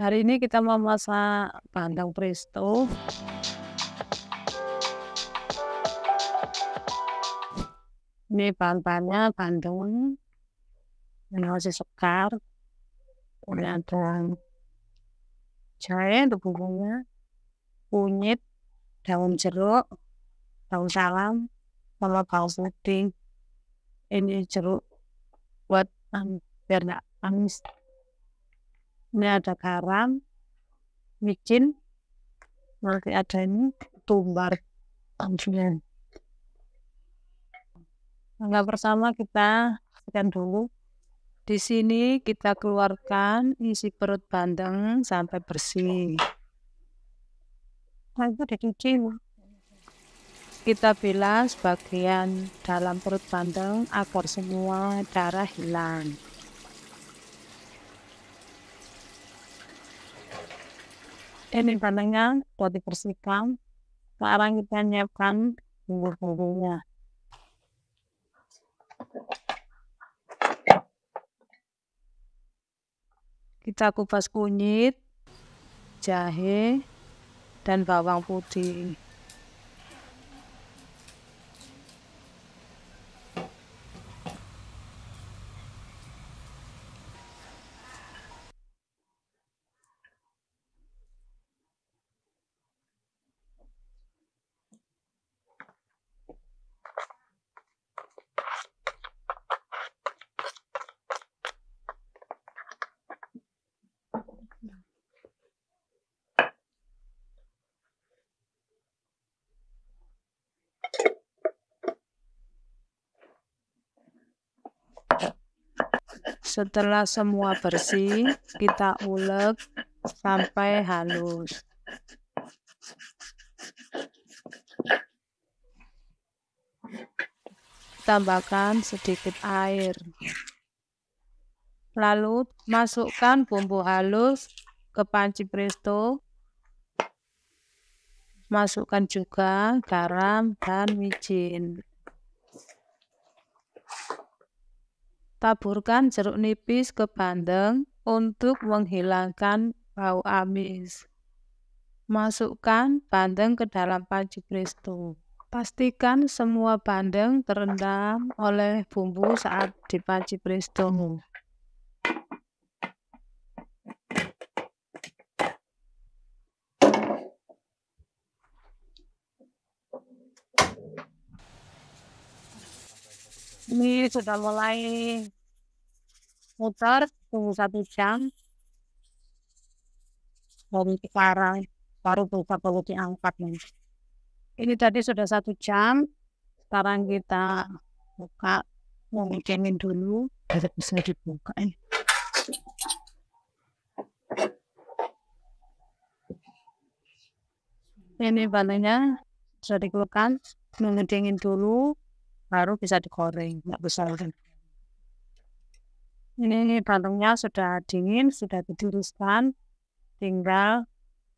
Hari ini kita mau masak bandeng presto. Ini bahan-bahannya bandeng, masih sekar, ini ada jahe untuk bumbunya, kunyit, daun jeruk, daun salam, sama daun putih. Ini jeruk buat um, biar nggak amis ini ada garam micin nanti ada ini tumbar tampilan anggap bersama kita sekian dulu di sini kita keluarkan isi perut bandeng sampai bersih nah itu dicuci kita bilas bagian dalam perut bandeng agar semua darah hilang ini eh, tanahnya buat dibersihkan sekarang kita nyiapkan bumbu-bumbunya kita kupas kunyit jahe dan bawang putih Setelah semua bersih, kita ulek sampai halus. Tambahkan sedikit air. Lalu masukkan bumbu halus ke panci presto. Masukkan juga garam dan micin. Taburkan jeruk nipis ke bandeng untuk menghilangkan bau amis. Masukkan bandeng ke dalam panci presto. Pastikan semua bandeng terendam oleh bumbu saat dipanci presto. ini sudah mulai muter tunggu satu jam mau sekarang baru buka perlu diangkat nih. Ini tadi sudah satu jam. Sekarang kita buka, mau ngecengin dulu. Bisa dibuka ini. Ini bahannya sudah dikeluarkan, ngecengin dulu baru bisa digoreng nggak bisa ini, ini sudah dingin sudah ditiriskan tinggal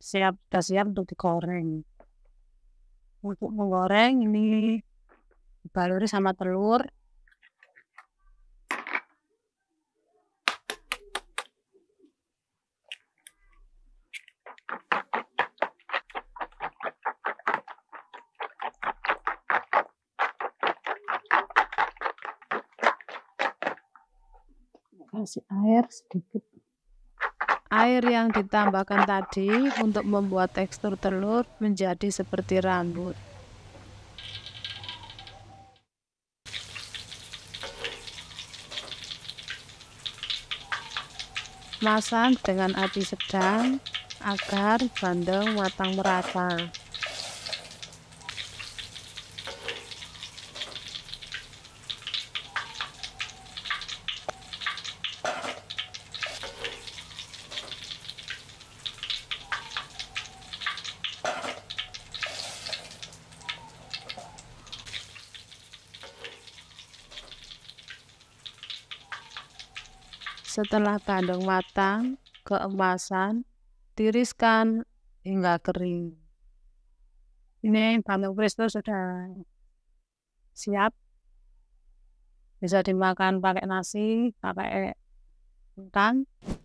siap sudah siap untuk digoreng untuk menggoreng ini baluri sama telur kasih air sedikit air yang ditambahkan tadi untuk membuat tekstur telur menjadi seperti rambut masak dengan api sedang agar bandeng matang merata Setelah kandung matang, keemasan, tiriskan hingga kering. Ini bandeng presto sudah siap. Bisa dimakan pakai nasi, pakai ikan.